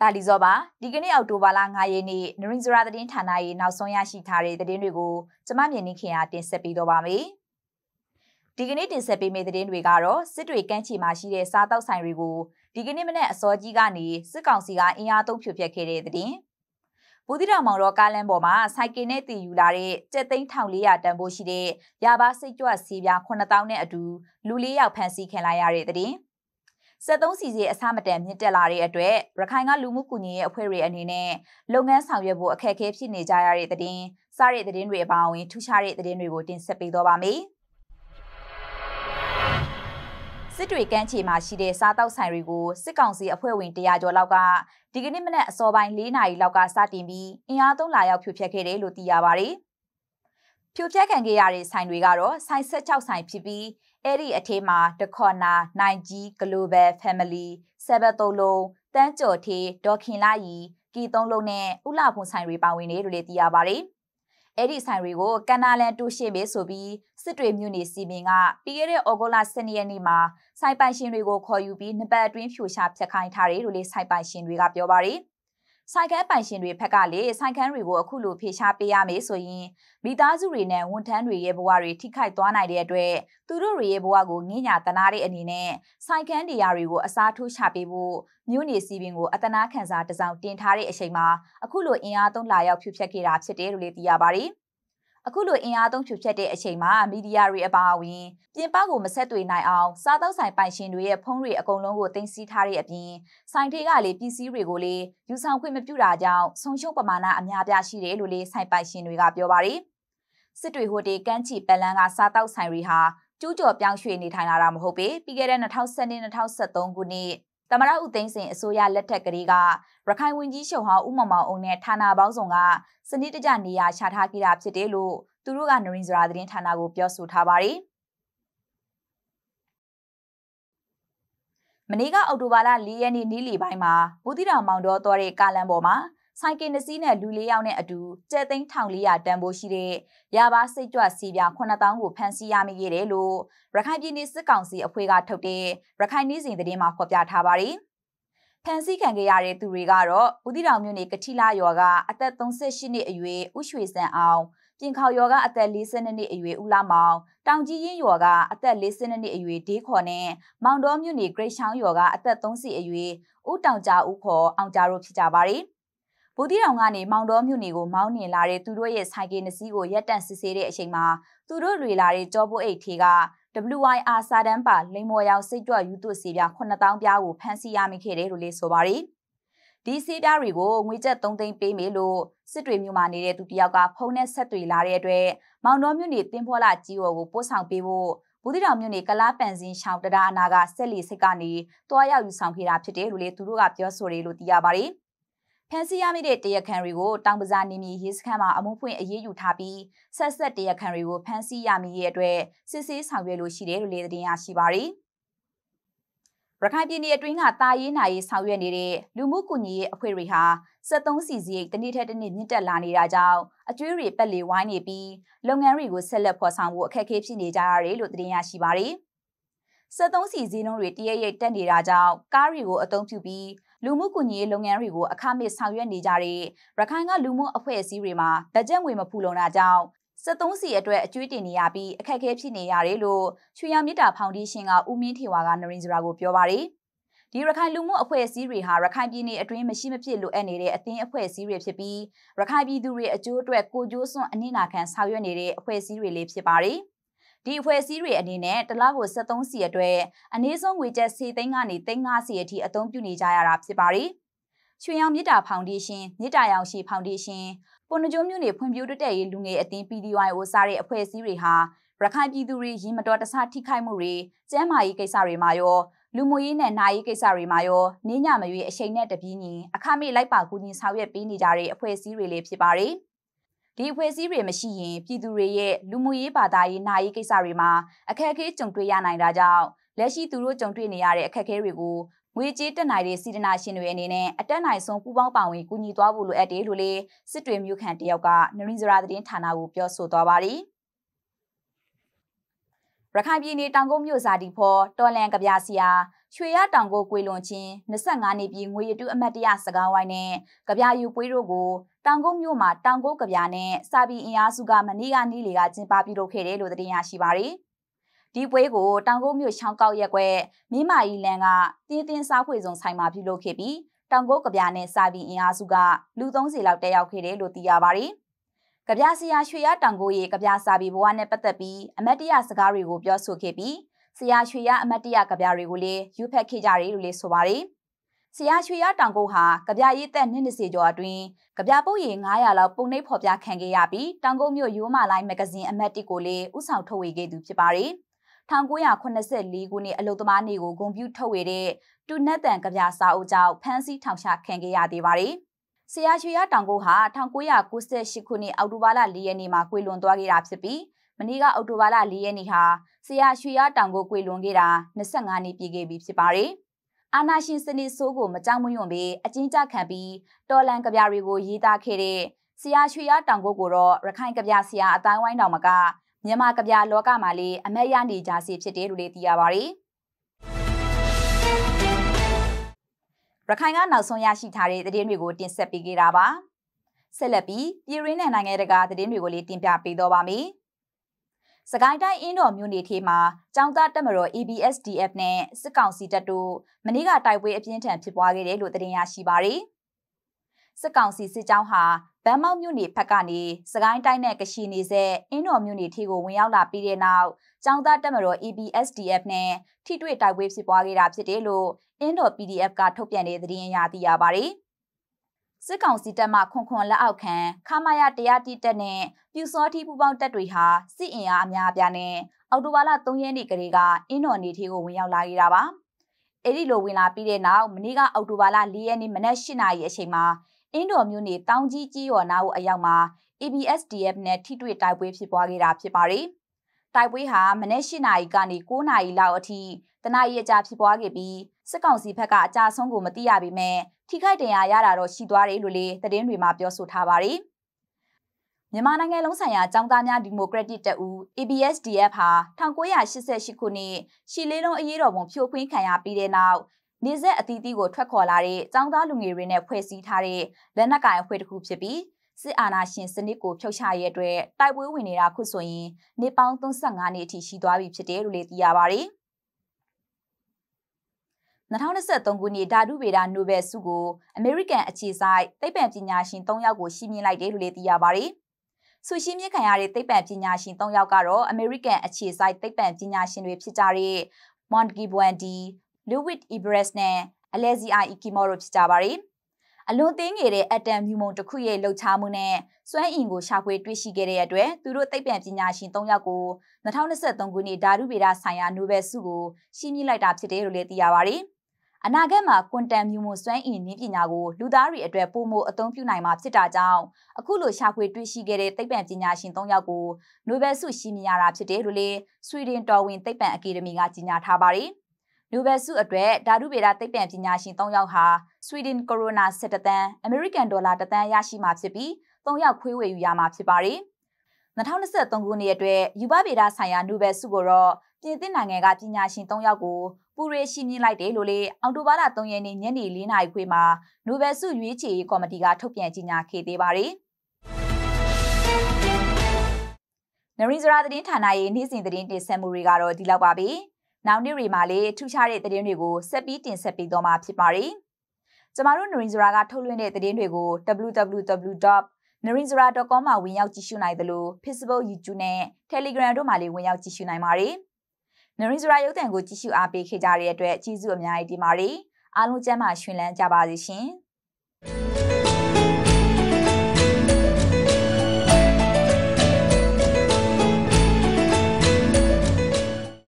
ဒါလီဇောပါဒီကနေ့အောက်တိုဘာလ9ရက်နေ့နရင်ဇရာသတင်းဌာနရဲ့နောက်ဆုံးရရှိထားတဲ့သတင်းတွေကိုကျမမြင်နေခင်အားတင်ဆက်ပေးတော့ပါမယ်။ဒီကနေ့တင်ဆက်ပေးမယ့်သတင်းတွေကတော့စစ်တွေကန့်ချီမှာရှိတဲ့စားတောက်ဆိုင်တွေကိုဒီကနေ့မနေ့အစောကြီးကနေစစ်ကောင်စီကအင်အားသုံးဖြိုဖျက်ခဲ့တဲ့သတင်း။ဘူတိတော်မောင်တော်ကားလမ်းပေါ်မှာစိုက်ကင်နဲ့တည်ယူလာတဲ့ကျက်သိန်း1400တန်ဖိုးရှိတဲ့ရာဘာစိတ်ကြွဆေးပြား9000နဲ့အတူလူ၄ယောက်ဖမ်းဆီးခံလိုက်ရတဲ့သတင်း။ဆက်သုံးစီစီအစမတန်မြင့်တက်လာတဲ့အတွက်ရခိုင်ကလူမှုကူညီရေးအဖွဲ့တွေအနေနဲ့လုပ်ငန်းဆောင်ရွက်ဖို့အခက်အခဲဖြစ်နေကြရတဲ့တဲ့တင်စားတဲ့တဲ့တင်တွေအပါအဝင်ထူးခြားတဲ့တဲ့တင်တွေကိုတင်ဆက်ပေးတော့ပါမယ်။စစ်တွေကမ်းခြေမှာရှိတဲ့စားတောက်ဆိုင်တွေကိုစစ်ကောင်စီအဖွဲ့ဝင်100ကျော်လောက်ကဒီကနေ့မနက်အစောပိုင်း4နာရီလောက်ကစတင်ပြီးအင်အားသုံးလာရောက်ဖြိုဖျက်ခဲ့တယ်လို့သိရပါဗျ။ဖြိုဖျက်ခံခဲ့ရတဲ့ဆိုင်တွေကတော့ဆိုင်16ဆိုင်ဖြစ်ပြီးအဲ့ဒီအထက်မှာတခေါနာနိုင်ကြီး Global Family ဆဘတ်သုံးလုံးတန်းကျော်ထေးဒေါခင်လာရီကီသုံးလုံးနဲ့ဥလာဖုန်ဆိုင်တွေပါဝင်နေတယ်လို့သိရပါတယ်။အဲ့ဒီဆိုင်တွေကိုကန္နာလန်တူရှိမေဆိုပြီးစစ်တွေမြို့နယ်စီမင်းကပြီးခဲ့တဲ့ဩဂုတ်လ12ရက်နေ့မှာဆိုင်ပိုင်ရှင်တွေကိုခေါ်ယူပြီးနှစ်ပတ်အတွင်းဖြိုချဖျက်ခိုင်းထားတယ်လို့လည်းဆိုင်ပိုင်ရှင်တွေကပြောပါတယ်။ဆိုင်ခန်းပိုင်ရှင်တွေဘက်ကလည်းဆိုင်ခန်းတွေကိုအခုလိုဖေရှားပေးရမယ်ဆိုရင်မိသားစုတွေနဲ့ဝန်ထမ်းတွေရဲ့ဘဝတွေထိခိုက်သွားနိုင်တဲ့အတွက်သူတို့တွေရဲ့ဘဝကိုငင်းညာတနာတဲ့အနေနဲ့ဆိုင်ခန်းနေရာတွေကိုအစားထိုးချပေးဖို့မြို့နေစီပင်ကိုအတနာခံစာတစ်စောင်တင်ထားတဲ့အချိန်မှာအခုလိုအင်အားသုံးလာရောက်ဖြူဖြက်ခဲ့တာဖြစ်တယ်လို့လည်းသိရပါတယ်။အခုလိုအင်အားသုံးဖြူဖြတ်တဲ့အချိန်မှာမီဒီယာတွေအပါအဝင်ပြင်ပကိုမဆက်သွေနိုင်အောင်စားသောက်ဆိုင်ပိုင်ရှင်တွေရဲ့ဖုန်းတွေအကုန်လုံးကိုတင်စီထားတဲ့အပြင်ဆိုင်ထေးကလေပစ္စည်းတွေကိုလေယူဆောင်ခွင့်မပြုတာကြောင့်ဆုံးရှုံးပမာဏအများပြားရှိတယ်လို့လေဆိုင်ပိုင်ရှင်တွေကပြောပါတယ်။စစ်တွေဟိုတယ်ကမ်းခြေပလန်းကစားသောက်ဆိုင်တွေဟာကျူးကျော်ပြောင်းရွှေ့နေထိုင်လာတာမဟုတ်ပေပြီးခဲ့တဲ့2012-2013ခုနှစ်တမရဦးသိန်းစင်အစိုးရလက်ထက်ကလေးကရခိုင်ဝန်ကြီးချုပ်ဟောင်းဦးမောင်မောင်အောင်နဲ့ဌာနပေါင်းစုံကစနစ်တကျနေရာချထားခဲ့တာဖြစ်တယ်လို့သူတို့ကနရင်းစရာသတင်းဌာနကိုပြောဆိုထားပါတယ်မနေ့ကအော်တိုဘာလ၄ရက်နေ့နေ့လည်ပိုင်းမှာဘူးတီတော်မောင်တော်တော်တဲ့ကာလန်ပေါ်မှာဆိုင်ကင်တစ်စီးနဲ့လူ၄ယောက်နဲ့အတူကျဲသိန်း1400တန်ဖိုးရှိတဲ့ရာဘာစိတ်ကြွစီပြ9000ကိုဖမ်းဆီးရမိခဲ့တယ်လို့ရခိုင်ပြည်နယ်စစ်ကောင်စီအဖွဲ့ကထုတ်တဲ့ရခိုင်နေ့စဉ်သတင်းမှာဖော်ပြထားပါတယ်။ဖန်ဆီးခံခဲ့ရတဲ့သူတွေကတော့ဦးတိတော်မျိုးနေကတိလာရွာကအသက်38နှစ်အရွယ်ဦးရွှေစံအောင်ပြင်ခေါယောကအသက်42နှစ်အရွယ်ဦးလာမောင်တောင်ကြီးရင်ယောကအသက်42နှစ်အရွယ်ဒေးခေါ်နဲ့မောင်တော်မြို့နယ်ဂရိတ်ချောင်းယောကအသက်30အရွယ်ဦးတောင်ကြဦးခေါ်အောင်ကြတို့ဖြစ်ကြပါတယ်။ဗိုလ်တီတောင်ကနေမောင်တော်မြို့နယ်ကိုမောင်းနှင်လာတဲ့သူတို့ရဲ့ဆိုင်ကယ်နှစီးကိုရက်တန့်စစ်ဆေးတဲ့အချိန်မှာသူတို့တွေလာတဲ့ကြောပိုးအိတ်ထေက WIR စာတန်းပါလိမ်မော်ရောင်စိတ်ကြွယူသွစီပြား9000ပြားကိုဖမ်းဆီးရမိခဲ့တယ်လို့လည်းဆိုပါတယ်။ဒီစီးပြားတွေကိုငွေကျပ်3သိန်းပေးမယ်လို့စစ်တွေမြို့မှာနေတဲ့သူတယောက်ကဖုန်းနဲ့ဆက်သွယ်လာတဲ့အတွက်မောင်တော်မြို့နယ်တင်ဖောလာကြီးော်ကိုပို့ဆောင်ပေးဖို့ဘူးတီတော်မြို့နယ်ကလားပန်စင်းရှောင်းတရာအနာကဆက်လီစစ်ကနေတွားရောက်ယူဆောင်ခဲ့တာဖြစ်တယ်လို့လည်းသူတို့ကပြောဆိုတယ်လို့သိရပါတယ်။ဖမ်းဆီးရမိတဲ့တရားခံတွေကိုတောင်ပဇာနေမြေရေးစခန်းမှာအမှုဖွင့်အရေးယူထားပြီးဆက်ဆက်တရားခံတွေကိုဖမ်းဆီးရမိရဲ့အတွက်စစ်ဆေးဆောင်ရွက်လို့ရှိတယ်လို့လည်းသတင်းရရှိပါရည်။ရခိုင်ပြည်နယ်အတွင်းကတာရေးနာရေးဆောင်ရွက်နေတဲ့လူမှုကွန်ရက်ရေးအဖွဲ့တွေဟာ73စီစီ8တနေ့ထက်တနေ့မြင့်တက်လာနေတာကြောင့်အကျွေးတွေပက်လေဝိုင်းနေပြီးလုပ်ငန်းတွေကိုဆက်လက်ဖော်ဆောင်ဖို့အခက်အခဲဖြစ်နေကြရတယ်လို့သတင်းရရှိပါရည်။73စီဈေးနှုန်းတွေတရရိပ်တက်နေတာကြောင့်ကားတွေကိုအသုံးပြုပြီးလူမှုကူညီရေးလုပ်ငန်းတွေကိုအခမဲ့ဆောင်ရွက်နေကြတဲ့ရခိုင်ကလူမှုအဖွဲ့အစည်းတွေမှာဘတ်ဂျက်ငွေမဖူလုံတာကြောင့်စစ်သုံးစီအတွက်အကျွေးတင်နေရပြီးအခက်အခဲဖြစ်နေရတယ်လို့ချွေရမြစ်တာဖောင်ဒေးရှင်းကဦးမင်းထေဝါကနရင်ဂျရာကိုပြောပါရယ်ဒီရခိုင်လူမှုအဖွဲ့အစည်းတွေဟာရခိုင်ပြည်နယ်အတွင်းမရှိမဖြစ်လိုအပ်နေတဲ့အသင်းအဖွဲ့အစည်းတွေဖြစ်ပြီးရခိုင်ပြည်သူတွေအကျိုးအတွက်ကိုကြိုးစွန့်အနစ်နာခံဆောင်ရွက်နေတဲ့အဖွဲ့အစည်းတွေလည်းဖြစ်ပါရယ်။ဒီအဖွဲ့အစည်းတွေအနေနဲ့တလကို73စီအတွက်အနည်းဆုံးငွေကျပ်စီသိန်းကနေသိန်း5စီအထိအသုံးပြုနေကြရတာဖြစ်ပါတယ်။ရွှေရောင်မြစ်တာဖောင်ဒေးရှင်းမြစ်တာရောင်ရှိဖောင်ဒေးရှင်းပုံနှကျုံမျိုးနေဖွံ့ဖြိုးတိုးတက်ရေးလူငယ်အသင်း PDYO စတဲ့အဖွဲ့အစည်းတွေဟာရခိုင်ပြည်သူတွေရင်မတော်တဆထိခိုက်မှုတွေ၊ကျန်းမာရေးကိစ္စတွေမှာရောလူမှုရေးနဲ့နာရေးကိစ္စတွေမှာရောနင်းညမရွေးအချိန်နဲ့တပြေးညီအခမဲ့လိုက်ပါကူညီဆောင်ရွက်ပေးနေကြတဲ့အဖွဲ့အစည်းတွေလည်းဖြစ်ပါတယ်။ဒီအဖွဲ့အစည်းတွေမရှိရင်ပြည်သူတွေရဲ့လူမှုရေးဘာသာရေးနာရေးကိစ္စတွေမှာအခက်အခဲကြုံတွေ့ရနိုင်တာကြောင့်လက်ရှိသူတို့ကြုံတွေ့နေရတဲ့အခက်အခဲတွေကိုငွေကြေးတက်နိုင်တဲ့စီတနာရှင်တွေအနေနဲ့အတက်နိုင်ဆုံးပူးပေါင်းပါဝင်ကူညီသွားဖို့လိုအပ်တယ်လို့လေစစ်တွေမြို့ခံတယောက်ကနရင်းစရာသတင်းဌာနကိုပြောဆိုသွားပါတယ်ရခိုင်ပြည်နယ်တောင်ကုန်းမြို့ဇာတိဖော် တော်လန်ကဗျာဆရာရွှေရတောင်ကိုကွေလွန်ချင်း25နှစ်ပြည့်ငွေရတုအမတ်တရစကားဝိုင်းနဲ့ကြပြယူပွေးတို့ကိုတောင်ကုန်းမြို့မှာတောင်ကုန်းကြပြနဲ့စာပီအင်အားစုကမနေ့ကနေ့လေကကျင်းပပြုလုပ်ခဲ့တယ်လို့တင်ရရှိပါရယ်ဒီပွဲကိုတောင်ကုန်းမြို့ချောင်းကောက်ရက်ွက်မြင်းမာကြီးလန်ကတင်းတင်းစားဖွေစုံဆိုင်မှာပြုလုပ်ခဲ့ပြီးတောင်ကုန်းကြပြနဲ့စာပီအင်အားစုကလူ30လောက်တက်ရောက်ခဲ့တယ်လို့သိရပါရယ်ကြပြဆရာရွှေရတောင်ကိုရေကြပြစာပီဘဝနဲ့ပတ်သက်ပြီးအမတ်တရစကားတွေကိုပြောဆိုခဲ့ပြီးဆရာရွှေရအမတ်တရကဗျာတွေကိုလည်းယူဖက်ခဲ့ကြတယ်လို့လည်းဆိုပါတယ်။ဆရာရွှေရတောင်ကုတ်ဟာကဗျာရေးသက်နှစ်20ကျော်အတွင်းကဗျာပုတ်ရည်900လောက်ပုံနှိပ်ဖော်ပြခံခဲ့ရပြီးတောင်ကုတ်မြို့ရိုးမလိုင်းမဂဇင်းအမတ်တစ်ကိုလည်းဥဆောင်ထုတ်ဝေခဲ့သူဖြစ်ပါတယ်။1984ခုနှစ်အလုသမားနေ့ကိုဂုဏ်ပြုထုတ်ဝေတဲ့တူနတ်တန်ကဗျာစာအုပ်ကြောင့်ဖမ်းဆီးထောင်ချခံခဲ့ရသေးပါတယ်။ဆရာရွှေရတောင်ကိုဟာ1998ခုနှစ်အောက်တိုဘာလ4ရက်နေ့မှာကွေလွန်သွားခဲ့တာဖြစ်ပြီးမနေ့ကအောက်တိုဘာလ၄ရက်နေ့ဟာဆရာရွှေရတောင်ကိုကွေလွန်ခဲ့တာ25နှစ်ပြည့်ခဲ့ပြီဖြစ်ပါတယ်။အာနာရှင်စနစ်ဆိုးကိုမကြောက်မရွံ့ပေအကျဉ်းချခံပြီးတော်လန်ကြပြတွေကိုရေးသားခဲ့တဲ့ဆရာရွှေရတောင်ကိုကိုတော့ရခိုင်ကြပြဆရာအတိုင်းဝိုင်းတော်မကမြန်မာကြပြလောကမှာလေးအမက်ရနေကြစီဖြစ်တယ်လို့လည်းသိရပါတယ်။ရခိုင်ကနောက်ဆုံးရရှိထားတဲ့သတင်းတွေကိုတင်ဆက်ပေးခဲ့တာပါဆက်လက်ပြီးပြည်ရင်းနဲ့နိုင်ငံတကာသတင်းတွေကိုလည်းတင်ပြပေးတော့ပါမယ်စကိုင်းတိုင်းအင်းတော်မြို့နယ်ထေမှာចောင်းသားတက်မတော် ABSDF နဲ့စစ်ကောင်စီတပ်တို့မနေ့ကတိုက်ပွဲအပြင်းထန်ဖြစ်ပွားခဲ့တယ်လို့သတင်းရရှိပါရယ်စစ်ကောင်စီစစ်ကြောင်းဟာဗန်းမောက်မြို့နယ်ဘက်ကနေစကိုင်းတိုင်းနဲ့ကရှိနေဆက်အင်းတော်မြို့နယ်ထေကိုဝင်ရောက်လာပြီးတဲ့နောက်ចောင်းသားတက်မတော် ABSDF နဲ့ထိတွေ့တိုက်ပွဲဖြစ်ပွားခဲ့တာဖြစ်တယ်လို့အင်းတော် PDF ကထုတ်ပြန်တဲ့သတင်းအရသိရပါရယ်စစ်ကောင်စီတပ်မှခွန်ခွန်လက်အောက်ခံ ခမာယာတရားတိတက်နဲ့ပြူစောတိပူပေါင်းတပ်တွေဟာစစ်အင်အားအများအပြားနဲ့အော်တိုဘာလ3ရက်နေ့ကလေးကအင်းတော်နေထေကိုဝင်ရောက်လာခဲ့တာပါအဲ့ဒီလိုဝင်လာပြီးတဲ့နောက်မနေ့ကအော်တိုဘာလ4ရက်နေ့မနက်8နာရီအချိန်မှာအင်းတော်မြို့နယ်တောင်ကြီးကြီးရွာနာကိုအရောက်မှာ ABSDF နဲ့ထိတွေ့တိုက်ပွဲဖြစ်ပွားခဲ့တာဖြစ်ပါတယ်တိုက်ပွဲဟာမနက်၈နာရီကနေ9နာရီလောက်အထိတနအီအကြာဖြစ်ပွားခဲ့ပြီးစစ်ကောင်စီဘက်ကအကြဆုံးကိုမသိရပေမဲ့ထိခိုက်ဒဏ်ရာရတာတော့ရှိသွားတယ်လို့လည်းသတင်းတွေမှာပြောဆိုထားပါတယ်။မြန်မာနိုင်ငံလုံးဆိုင်ရာចောင်းသားများဒီမိုကရက်တစ်တပ်ဦး ABSDF ဟာ1988ခုနှစ်ရှီလေးလုံးအရေးတော်ပုံဖြိုခွင်းခံရပြီးတဲ့နောက်နေဆက်အသီးသီးကိုထွက်ခေါ်လာတဲ့ចောင်းသားလူငယ်တွေနဲ့ဖွဲ့စည်းထားတဲ့လက်နက်ကိုင်အဖွဲ့တစ်ခုဖြစ်ပြီးစစ်အာဏာရှင်စနစ်ကိုဖျောက်ချရတဲ့အတွက်တိုက်ပွဲဝင်နေတာခုဆိုရင်နေပေါင်း35နှစ်အထိရှိသွားပြီဖြစ်တယ်လို့လည်းသိရပါဗျ။2023ခုနှစ်ဓာတုဗေဒနိုဘယ်ဆုကိုအမေရိကန်အခြေစိုက်သိပ္ပံပညာရှင်3ယောက်ကိုရှင်းပြလိုက်တယ်လို့လည်းသိရပါဗျ။ဆုရှင်းပြခံရတဲ့သိပ္ပံပညာရှင်3ယောက်ကတော့အမေရိကန်အခြေစိုက်သိပ္ပံပညာရှင်တွေဖြစ်ကြတဲ့ Monkey Bwandy, Louis Ibres နဲ့ Alexei Ikimoro ဖြစ်ကြပါဗျ။အလွန်သေးငယ်တဲ့အက်တမ်မြူမုံတစ်ခုရဲ့လှုပ်ရှားမှုနဲ့စွမ်းအင်ကိုရှာဖွေတွေ့ရှိခဲ့တဲ့အတွက်သူတို့သိပ္ပံပညာရှင်3ယောက်ကို2023ခုနှစ်ဓာတုဗေဒဆိုင်ရာနိုဘယ်ဆုကိုရှင်းပြလိုက်တာဖြစ်တယ်လို့လည်းသိရပါဗျ။အနာဂတ်မှာကွန်တမ်မြူမိုစွမ်းအင်နည်းပညာကိုလူသားတွေအတွက်ပိုမိုအသုံးပြုနိုင်မှာဖြစ်တာကြောင့်အခုလိုရှာဖွေတွေ့ရှိခဲ့တဲ့သိပ္ပံပညာရှင်၃ယောက်ကိုနိုဘယ်ဆုရှိမြရတာဖြစ်တယ်လို့လေဆွီဒင်တော်ဝင်သိပ္ပံအကယ်ဒမီကကြေညာထားပါတယ်။နိုဘယ်ဆုအတွက်ဓာတုဗေဒသိပ္ပံပညာရှင်၃ယောက်ဟာဆွီဒင်ကိုရိုနာ၁၁တန်းအမေရိကန်ဒေါ်လာ၁တန်းရရှိမှာဖြစ်ပြီး၃ယောက်ခွေးဝေယူရမှာဖြစ်ပါတယ်။2023ခုနှစ်အတွက်ယူပဗေဒဆိုင်ရာနိုဘယ်ဆုကိုတော့ပြင်သစ်နိုင်ငံကပညာရှင်3ယောက်ကိုပူရေရှိမြင်လိုက်တယ်လို့လေအောက်တိုဘာလ3ရက်နေ့ညနေ4နာရီခွေမှာနိုဘယ်ဆုရွေးချယ်ရေးကော်မတီကထုတ်ပြန်ကြေညာခဲ့သေးပါတယ်။နရင်းစရာသတင်းဌာနရဲ့နေ့စဉ်သတင်းတင်ဆက်မှုတွေကတော့ဒီလောက်ပါပဲ။နောက်နေ့တွေမှာလည်းထူးခြားတဲ့သတင်းတွေကိုဆက်ပြီးတင်ဆက်ပေးသွားမှာဖြစ်ပါတယ်။ကျမတို့နရင်းစရာကထုတ်လွှင့်တဲ့သတင်းတွေကို www.narinzara.com မှာဝင်ရောက်ကြည့်ရှုနိုင်သလို Facebook, YouTube နဲ့ Telegram တို့မှာလည်းဝင်ရောက်ကြည့်ရှုနိုင်ပါတယ်။နရင်းစရာရုပ်သံကိုကြည့်ရှုအားပေးခဲ့ကြတဲ့အတွက်ကျေးဇူးအများကြီးတင်ပါတယ်။အားလုံးကျန်းမာရှင်လန်းကြပါစေရှင်။